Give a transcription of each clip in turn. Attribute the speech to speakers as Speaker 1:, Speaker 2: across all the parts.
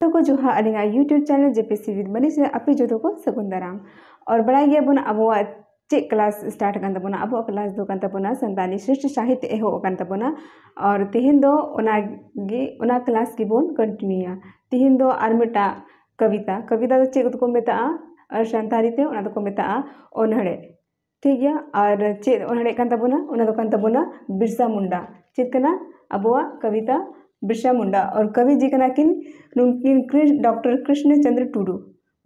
Speaker 1: तो को जो है YouTube channel JPC with Manish आप जो को सगुन दाराम और बड़ा गया बोना अब चे क्लास स्टार्ट कर अब क्लास दो करना सन्तानी श्रेष्ठ साहित्य एहबना और तेहन दो क्लास की बोन कंटिन्यू तेहन दो मिट्टा कविता कविता तो चेक तो और सन्तानी तेनाहड़े तो ठीक है और चेहड़े तो बिरसा मुंडा चेकना अब कविता बिरसा मुंडा और कवि जी का किन डॉक्टर कृष्णचंद्र चंद्र टुडू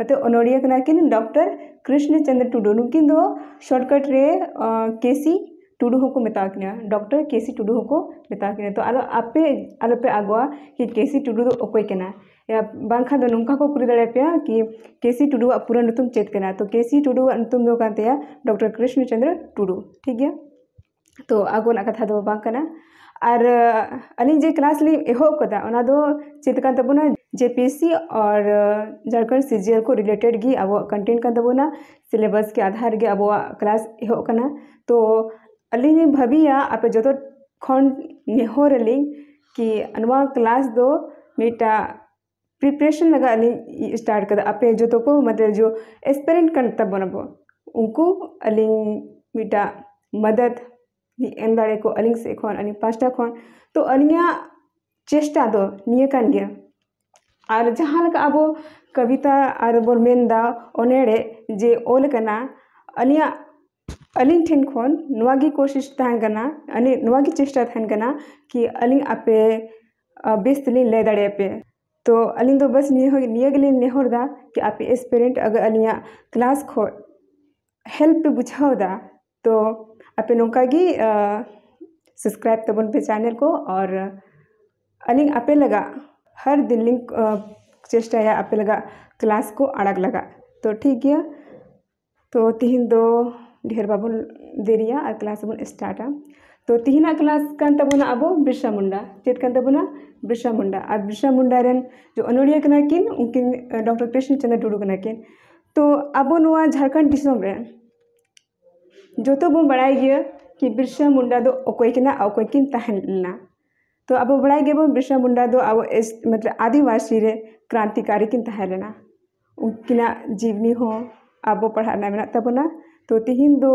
Speaker 1: ᱢᱟᱛᱮ ᱚᱱᱚᱲᱤᱭᱟᱹ ᱠᱟᱱᱟ ᱠᱤᱱ ᱰᱚᱠᱴᱚᱨ ᱠᱨᱤᱥᱱᱚᱪᱚᱱᱫᱨᱚ ᱴᱩᱰᱩ ᱱᱩᱠᱤᱱ शॉर्टकट रे ᱨᱮ ᱠᱮᱥᱤ टुडू को मेता कि डॉक्टर केसी टुडू को मेता कि तो आलो आपे आलो पे आगवा कि केसी टुडू तो ओकोय केना या बांखा दो नुंका को कुरी दड़े पे कि केसी टुडू पूरा नुतुम चेत केना तो केसी टुडू आ दो डॉक्टर कृष्णचंद्र टुडू ठीक है तो आगो ना कथा तो बांकना और अली जे क्लास लिंग एहोब कदा ओना दो चेत कान तबोना जेपीसी और झारखंड सीजीएल को रिलेटेड गी अब कंटेंट कान तबोना सिलेबस के आधार के अब क्लास एहोब कना तो ने भबिया आप जो खन नेहोर अलिंग कि अनुवा क्लास दो मिटा प्रिपरेशन लगा अली स्टार्ट कर आप जो तो को मतलब जो एस्पेरेंट कान तबोना बो उनको अली मिटा मदद एम दाड़े को अलग से पास्टा खन तो अलिया चेष्टा दो नियकान गया और जहाँ अब कविता और बोन मन दनेड़े जे ओलना अलिया अलग ठेन खनवागी कोशिश तहनगी चेष्टा तहनगना कि अली आपे बेस तीन ले दड़ेपे तो अलग तो बस नियगे नेहर दा कि आपे एस पेरेंट अगर अलिया क्लास खेल्प बुझाव दा तो आप ᱱᱚᱝᱠᱟᱜᱮ सब्सक्राइब तब पे चैनल को और अली आपे लगा हर दिन लिंक चेष्टा है आपे लगा क्लास को अड़ग लगा तो ठीक है तो तीन दो ढेर बाबन देरी और क्लास बन स्टार्टा तो तीन क्लास कान तबना अब बिरसा मुंडा चेत कान तबना बिरसा मुंडा और बिरसा मुंडा रन जो अनोड़िया कना उनकिन डॉक्टर कृष्ण चंद्र टुडू कना तो अब झारखंड दिसम जो तो बो बड़ा कि बिरसा मुंडा दो अकोई के ना अकोई किन तहन लेना तो अब बड़ा गेबो बिरसा मुंडा दो अब एस मतलब आदिवासी रे क्रांतिकारी किन तहन लेना उनकिना जीवनी हो अब पढ़ाना मेरा तबना तो तीन दो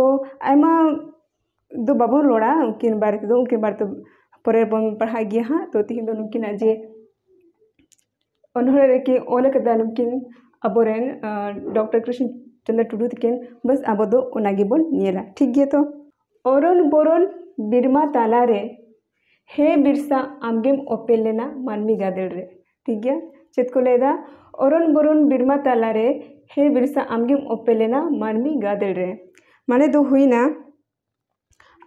Speaker 1: आमा दो बाबो लोड़ा उनकिन बारे तो उनके बारे तो पर पढ़ा गया हाँ तो तीन दो उनकिना जे उन्होंने कि ओलकदा नुकिन अबोरेन डॉक्टर कृष्ण ᱴᱮᱞᱮ ᱴᱩᱰᱩ ᱛᱟᱹᱠᱤᱱ ᱵᱟᱥ ᱟᱵᱚ ᱫᱚ ᱚᱱᱟ ᱜᱮᱵᱚᱱ ᱧᱮᱞᱟ ᱴᱷᱤᱠ ᱜᱮᱭᱟ ᱛᱚ ᱚᱨᱚᱞ ᱵᱚᱨᱚᱞ ᱵᱤᱨᱢᱟ ᱛᱟᱞᱟᱨᱮ ᱦᱮ ᱵᱤᱨᱥᱟ ᱟᱢᱜᱮᱢ ᱚᱯᱮᱞ ᱞᱮᱱᱟ ᱢᱟᱹᱱᱢᱤ ᱜᱟᱫᱮᱞ ᱨᱮ ᱴᱷᱤक ᱜᱮᱭᱟ ᱪᱮᱫ ᱠᱚ ᱞᱟᱹᱭᱫᱟ ᱚᱨᱚᱞ ᱵᱚᱨᱚᱞ ᱵᱤᱨᱢᱟ ᱛᱟᱞᱟᱨᱮ ᱦᱮ ᱵᱤᱨᱥᱟ ᱟᱢᱜᱮᱢ ᱚᱯᱮᱞ ᱞᱮᱱᱟ ᱢᱟᱹᱱᱢᱤ ᱜᱟᱫᱮᱞ ᱨᱮ ᱢᱟᱱᱮ ᱫᱚ ᱦᱩᱭᱱᱟ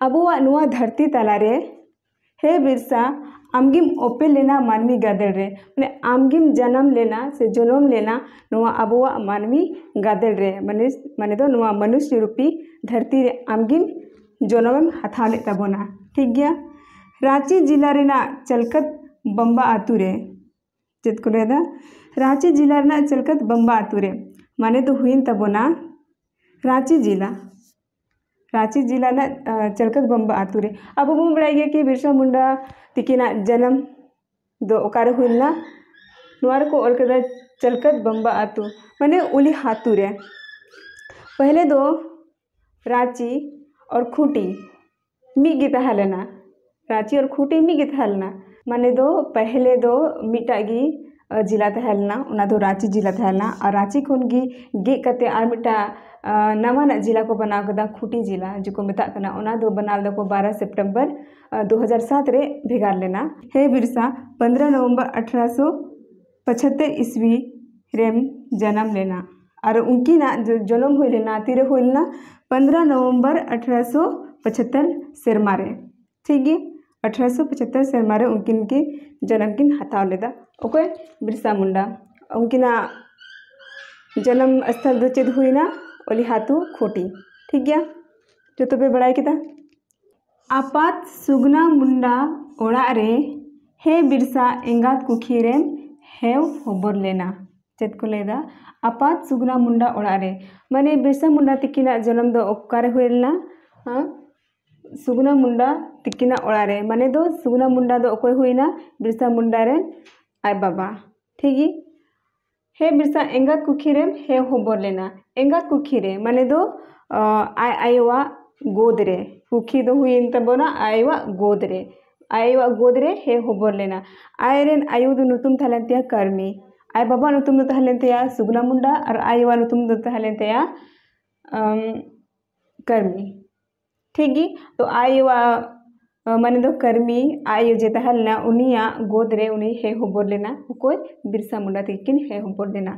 Speaker 1: ᱟᱵᱚᱣᱟᱜ ᱱᱚᱣᱟ ᱫᱷᱟᱹᱨᱛᱤ ᱛᱟᱞᱟᱨᱮ हे बिरसा आमगिम ओपे लेना मानवी गादेल रे माने आमगिम जन्म लेना से जन्म लेना नवा अबवा मानवी गादेल रे माने माने तो नवा मनुष्य रूपी धरती रे आमगिम जन्म हथा ले तबोना ठीक गया रांची जिला रेना चलकत बम्बा आतू रे को रेदा रांची जिला रेना चलकत बम्बा आतू माने तो हुइन तबोना रांची जिला રાંચી જિલ્લાના चलकत બંબ આતુરે रे अब બળાઈ ગયા कि बिरसा मुंडा તિકિના जन्म દો ઓકારે હુલના नुआ को ओल कर चलकत बम्बा आतु माने उली हाथू रे पहले दो रांची और खूटी मी मिगे तहलना रांची और खूटी मी मिगे तहलना माने दो पहले दो मिटागी ᱡᱮᱞᱟ ᱛᱟᱦᱮᱸᱞᱮᱱᱟ ᱚᱱᱟ ᱫᱚ ᱨᱟᱸᱪᱤ ᱡᱮᱞᱟ ᱛᱟᱦᱮᱸᱞᱮᱱᱟ ᱟᱨ ᱨᱟᱸᱪᱤ ᱠᱷᱚᱱ ᱜᱮ ᱜᱮᱫ ᱠᱟᱛᱮᱫ ᱟᱨ ᱢᱤᱫᱴᱟᱝ ᱱᱟᱣᱟᱱᱟᱜ ᱡᱮᱞᱟ ᱠᱚ ᱵᱮᱱᱟᱣ ᱠᱮᱫᱟ ᱠᱷᱩᱸᱴᱤ ᱡᱮᱞᱟ ᱡᱮᱠᱚ ᱢᱮᱛᱟᱜ ᱠᱟᱱᱟ ᱚᱱᱟ ᱫᱚ ᱵᱮᱱᱟᱣ ᱞᱮᱫᱟᱠᱚ ᱵᱟᱨᱟ ᱥᱮᱯᱴᱮᱢᱵᱚᱨ ᱫᱩ ᱦᱟᱡᱟᱨ ᱥᱟᱛ ᱨᱮ ᱵᱷᱮᱜᱟᱨ ᱞᱮᱱᱟ ᱦᱮ ᱵᱤᱨᱥᱟ ᱯᱚᱱᱫᱨᱚ ᱱᱚᱵᱷᱮᱢᱵᱚᱨ ᱟᱴᱷᱨᱚᱥᱚ पचहत्तर ईस्वी रेम जन्म लेना और उनकी ना जन्म हुई लेना तीर हुई लेना पंद्रह नवंबर अठारह सौ पचहत्तर सेरमा रे ठीक है अठारह सौ पचहत्तर से हमारे उनकिन की जन्म किन हथाव लेदा ओके बिरसा मुंडा उनकिना जन्म स्थल दो चेद हुई ना ओली हाथू खोटी ठीक गया जो तो पे बड़ाई किता आपात सुगना मुंडा ओड़ा रे हे बिरसा एंगात कुखी रेम हेव होबर लेना चेत को लेदा आपात सुगना मुंडा ओड़ा रे माने बिरसा मुंडा तिकिना जन्म दो ओकारे हुए लेना हाँ सुगुना ᱢᱩᱱᱰᱟ ᱛᱤᱠᱤᱱᱟᱜ ᱚᱲᱟᱜ ᱨᱮ ᱢᱟᱱᱮ ᱫᱚ ᱥᱩᱜᱽᱱᱟ ᱢᱩᱱᱰᱟ ᱫᱚ ᱚᱠᱚᱭ ᱦᱩᱭᱱᱟ ᱵᱤᱨᱥᱟ ᱢᱩᱱᱰᱟ ᱨᱮᱱ ᱟᱡ हे बिरसा एंगा कुखीरे हे होबर लेना एंगा कुखीरे माने दो आय आयोवा गोदरे कुखी दो हुई तबना आयोवा गोदरे आयोवा गोदरे हे होबर लेना आय रेन आयो दो नुतुम थलनतिया कर्मी आय बाबा नुतुम दो थलनतिया सुगना मुंडा और आयोवा नुतुम दो थलनतिया कर्मी ठीक है तो आयो मन कर्मी आयो जे तहलना उनिया गोदरे उन्हें हे हबर लेना बिरसा मुंडा तक कि हे हबर लेना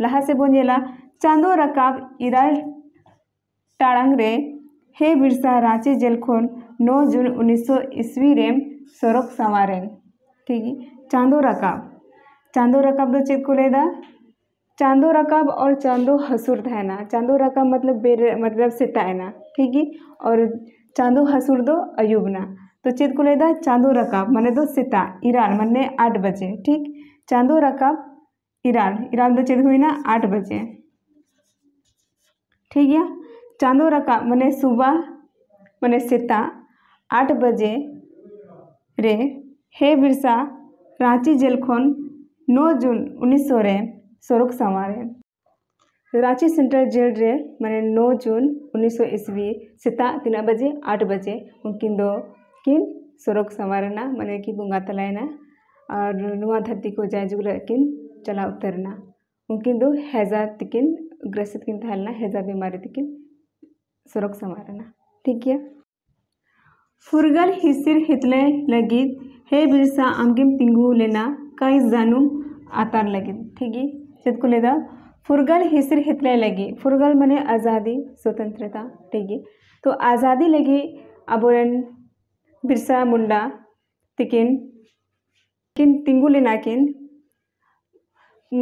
Speaker 1: लहा से बोला चांदो रकाब इरा टांगे हे बिरसा रांची जेल खन नौ जून उन्नीस सौ ईस्वी सरक सवार ठीक चांदो रकाब चांदो रकाब चेक को लेदा चांदो रकब और चांदो हसुर धैना चांदो रकब मतलब बेर मतलब सितायना ठीक है और चांदो हसुर दो अयुबना तो चित को लेदा चांदो रकब मैंने दो सिता ईरान मैंने आठ बजे ठीक चांदो रकब ईरान ईरान दो तो चित हुई ना आठ बजे ठीक है चांदो रकब मैंने सुबह मैंने सिता आठ बजे रे हे बिरसा रांची जेल खोन नौ जून उन्नीस सौ रे सोरुख संवारे रांची सेंट्रल जेल रे माने नौ जून सौ ईस्वी सेता 3 बजे आठ बजे उनकिन दो किन सोरुख संवारना माने कि बंगा तलायना और नवा धरती को जाय जुगला किन चला उतरना उनकिन दो हेजा तकिन ग्रसित किन थालना हेजा बीमारी तकिन सोरुख संवारना ठीक है फुरगल हिसिर हितले लगी हे बिरसा आमगिम पिंगू लेना कई जानूम आतार लगे ठीक है ತಿದ್ದುಕೊಳ್ಳಿದ फुरगल हिसर हितले लगी फुरगल मने आज़ादी स्वतंत्रता ठीक है तो आज़ादी लगी अबोरन बिरसा मुंडा तिकिन किन तिंगुलिना किन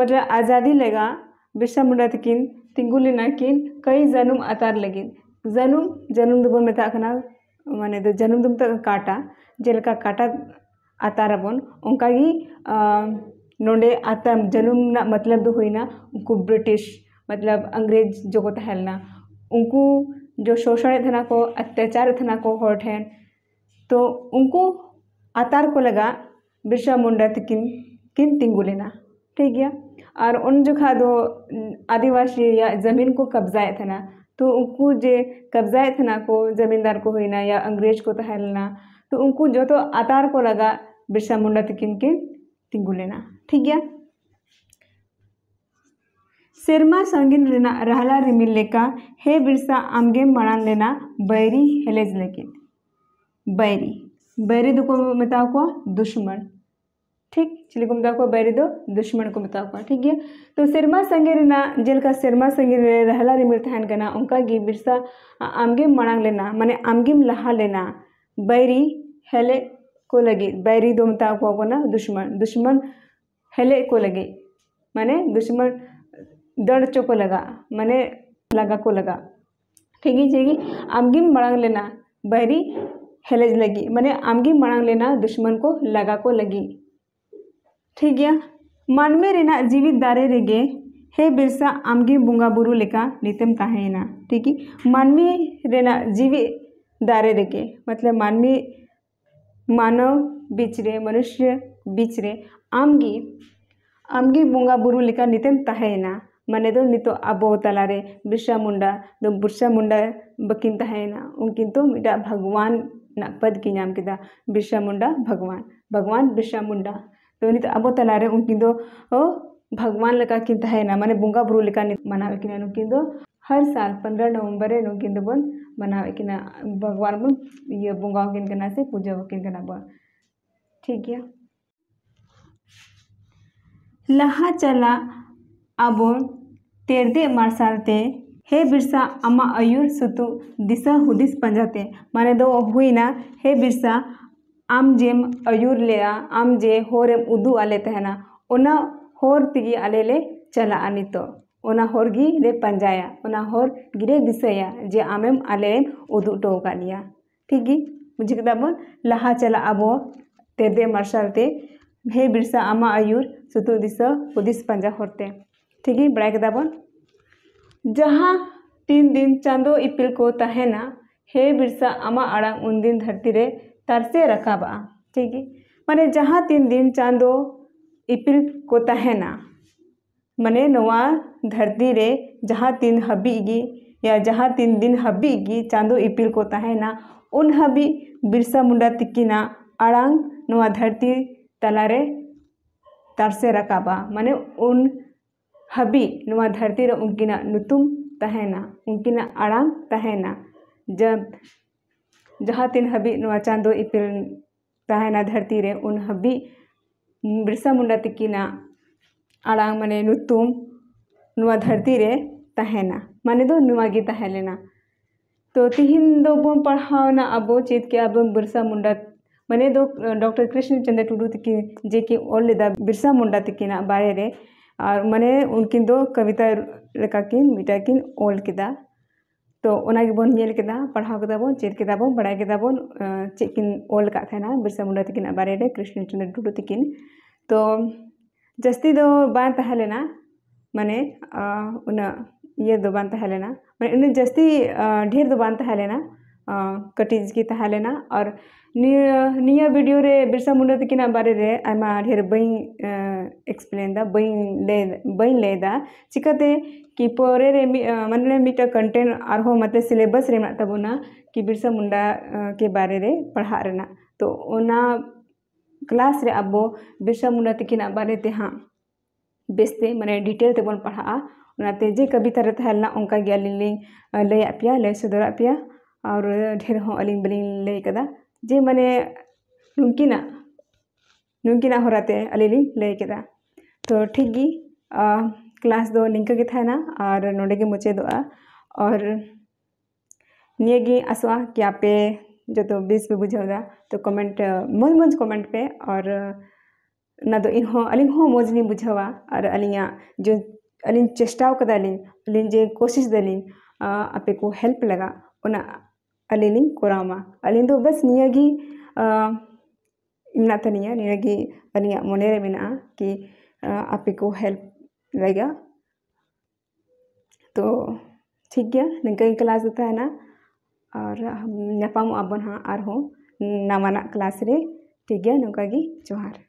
Speaker 1: मतलब आज़ादी लगा बिरसा मुंडा तिकिन तिंगुलिना किन कई जनुम अतार लगी जनुम जनुम दबो मेतना माने तो जनुम दम तक तो काटा जेल का काटा अतार अबन उनका ही नोडे आतम जन्म ना मतलब दो हुई ना उनको ब्रिटिश मतलब अंग्रेज जो को तहलना उनको जो शोषण थना को अत्याचार थना को हर ठेन तो उनको आतार को लगा बिरसा मुंडा तकिन किन तिंगू लेना ठीक है और उन जोखा दो आदिवासी या ज़मीन को है थना तो उनको जे है थना को ज़मींदार को ना या अंग्रेज को तहलना तो उनको जो तो आतार को लगा बिरसा मुंडा तकिन किन तिंगू लेना ठीक है सेरमा संगीन रहला रिमिल लेका हे बिरसा आमगे मणान लेना बैरी हेलेज लेकिन बैरी बैरी दो को मिता को दुश्मन ठीक चिली को मिता को बैरी दो दुश्मन को मिता को ठीक है तो सेरमा संगे रिना जेलका सेरमा संगे रहला रिमिल थान गना उनका गी बिरसा आमगे मणान लेना माने आमगेम लहा लेना बैरी हेले को लगी बैरी दो मिता को ना दुश्मन दुश्मन हेले को लगे माने दुश्मन दड़ को लगा माने लगा को लगा ठीक है जेगी आमगी मड़ंग लेना बहरी हेलेज लगी माने आमगी मड़ंग लेना दुश्मन को लगा को लगी ठीक गया मानवे रेना जीवित दारे रेगे हे बिरसा आमगे बुंगा बुरु लेका नितम ताहेना ठीक है मानवी रेना जीवित दारे रेगे मतलब मानवी मानव बीच रे मनुष्य बीच रे आमगी आमगी बंगा बुरु लेकर नितेम तहेना मने दो नितो अबो तलारे बिरसा मुंडा दो बिरसा मुंडा बकिन तहेना उनकिन तो मिटा भगवान ना पद की नाम के दा बिरसा मुंडा भगवान भगवान बिरसा मुंडा तो नित अबो तलारे उनकिन तो ओ भगवान लेकर किन तहेना मने बंगा बुरु लेकर नित मनावे किन उनकिन तो हर साल पंद्रह नवंबर है नुकिन तो बन मनावे किन भगवान बन ये बंगा किन कना से पूजा किन कना बन ठीक है लहा चला अब तेरदे मार्सालते हे बिरसा आम आयूर सुतु दिशा हुदिस पाजाते माने दो हुई हे बिरसा आम जेम अयुर ले आम जे होर एम उदू आले तहना उना होर तिगी आले ले चला आनी तो उना होर गी ले पंजाया उना होर गिरे दिशाया जे आमेम आले एम उदू टोका लिया ठीक ही मुझे किताबों लहा चला अब तेरदे मार्सालते हे बिरसा अमा आयूर ᱥᱩᱛᱩᱜ ᱫᱤᱥᱟᱹ ᱦᱩᱫᱤᱥ होते ठीक ᱴᱷᱤᱠ ᱜᱮ ᱵᱟᱲᱟᱭ ᱠᱮᱫᱟ ᱵᱚᱱ ᱡᱟᱦᱟᱸ ᱛᱤᱱ ᱫᱤᱱ ᱪᱟᱸᱫᱳ ᱤᱯᱤᱞ ᱠᱚ ᱛᱟᱦᱮᱱᱟ हे बिरसा आमा आड़ांग उन दिन धरती रे तरसे रकाबा ठीक है माने जहाँ तीन दिन चांदो इपिल को तहना माने नवा धरती रे जहाँ तीन हबीगी या जहाँ तीन दिन हबीगी चांदो इपिल को तहना उन हबी बिरसा मुंडा तिकिना आड़ांग नवा धरती तलारे तारसे रकाबा माने उन हबी नवा धरती रो उनकीना नुतुम तहेना उनकीना अड़ांग तहेना जब जहाँ तीन हबी नवा चांदो इपिल तहेना धरती रे उन हबी बिरसा मुंडा तिकीना अड़ांग माने नुतुम नवा धरती रे तहेना माने दो नुवा की तहेलेना तो तिहिन दो बम पढ़ाओ ना अबो चित के अब बिरसा मुंडा मन दो ಮನೆ ಡಾಕ್ಟರ್ ಕೃಷ್ಣಚಂದ್ರ ಟುಡು ತಿಕ್ಕಿ ಜೇಕಿ बिरसा मुंडा तक बारे रे और मन उनकिन दो कविता लेका लेकाकिन मिटाकिन ओल किदा तो ओनागे बन नेल किदा पढ़ा किदा बोन चेक किदा बोन बड़ा किदा चेक चेकिन ओल का थाना बिरसा मुंडा तक बारे रे कृष्णचंद्र टुडू तक तो जस्ती दो बान तहलेना मने उन ये दो बान तहलेना मने उन जस्ती ढेर दो बान तहलेना कटिज की तहलेना और निय भिडियो बिरसा मुंडा तक बारे ढेर बी एक्सप्लेन दा बी ले बी ले चिकाते कि पे मानने मीट कंटेंट और मत सिलेबस तबना कि बिरसा मुंडा के बारे पढ़ा रहा तो क्लास रे अब बिरसा मुंडा तक बारे हाँ बेसते मैं डिटेल तब पढ़ा जे कविता उनका लैया पे लय सदर पे और ढेर अली बलिंग लैकदा जे मने नुकना नुकना होते अलिंग लैकदा तो ठीक क्लास दो लिंक के थाना और नोड़े मुचाद और आसवा कि आपे जो तो बीस पे बुझेदा तो कमेंट मज मज कमेंट पे और ना तो इनहो अलिंग हो मज नहीं बुझावा और अलिया जो अलिंग चेष्टा कदा अलिंग अलिंग जे कोशिश दलिंग आपे को हेल्प लगा उना अली कुरामा अली बस नियतनिया मन कि आप को हेल्प लगा तो ठीक है नई क्लास और नपाम अब हाँ और नवाना क्लास रे ठीक है नौका जोहार